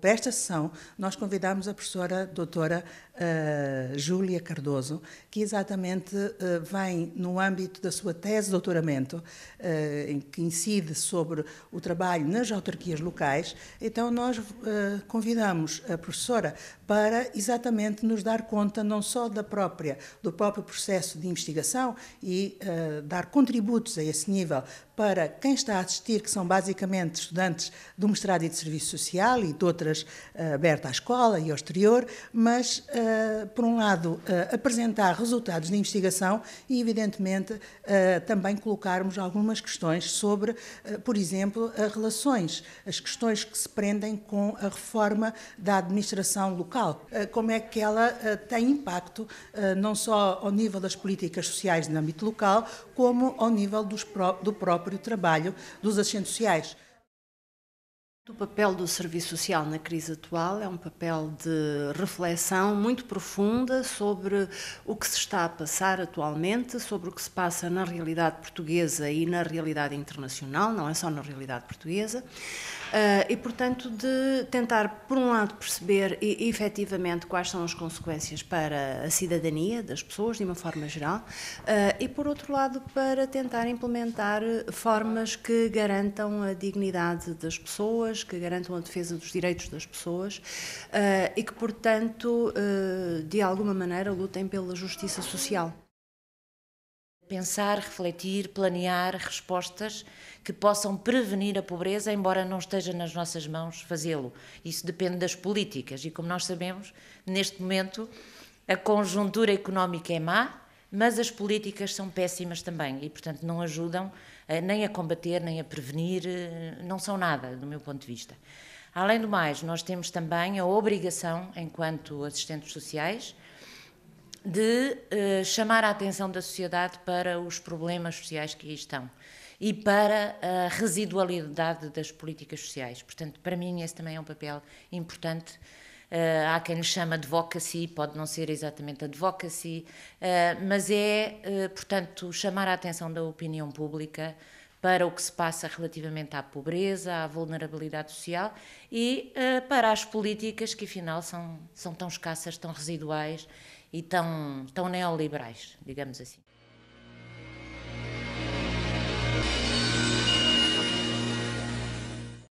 para esta sessão, nós convidamos a professora a doutora uh, Júlia Cardoso, que exatamente uh, vem, no âmbito da sua tese de doutoramento, uh, em que incide sobre o trabalho nas autarquias locais, então nós uh, convidamos a professora para exatamente nos dar conta não só da própria, do próprio processo de investigação e dar contributos a esse nível para quem está a assistir, que são basicamente estudantes do mestrado e de serviço social e de outras uh, aberta à escola e ao exterior, mas, uh, por um lado, uh, apresentar resultados de investigação e, evidentemente, também colocarmos algumas questões sobre, por exemplo, as relações, as questões que se prendem com a reforma da administração local. como é que ela tem impacto, não só ao nível das políticas sociais no âmbito local, como ao nível dos, do próprio próprio trabalho dos assistentes sociais. O papel do serviço social na crise atual é um papel de reflexão muito profunda sobre o que se está a passar atualmente, sobre o que se passa na realidade portuguesa e na realidade internacional, não é só na realidade portuguesa, eh, e, portanto, de tentar, por um lado, perceber e, efetivamente quais são as consequências para a cidadania das pessoas, de uma forma geral, eh, e, por outro lado, para tentar implementar formas que garantam a dignidade das pessoas pessoas, que garantam a defesa dos direitos das pessoas uh, e que, portanto, uh, de alguma maneira lutem pela justiça social. Pensar, refletir, planear respostas que possam prevenir a pobreza, embora não esteja nas nossas mãos fazê-lo. Isso depende das políticas e, como nós sabemos, neste momento a conjuntura económica é má, mas as políticas são péssimas também e, portanto, não ajudam eh, nem a combater, nem a prevenir, eh, não são nada, do meu ponto de vista. Além do mais, nós temos também a obrigação, enquanto assistentes sociais, de eh, chamar a atenção da sociedade para os problemas sociais que aí estão e para a residualidade das políticas sociais. Portanto, para mim, esse também é um papel importante Uh, há quem lhe chama advocacy, pode não ser exatamente advocacy, uh, mas é, uh, portanto, chamar a atenção da opinião pública para o que se passa relativamente à pobreza, à vulnerabilidade social e uh, para as políticas que, afinal, são, são tão escassas, tão residuais e tão, tão neoliberais, digamos assim.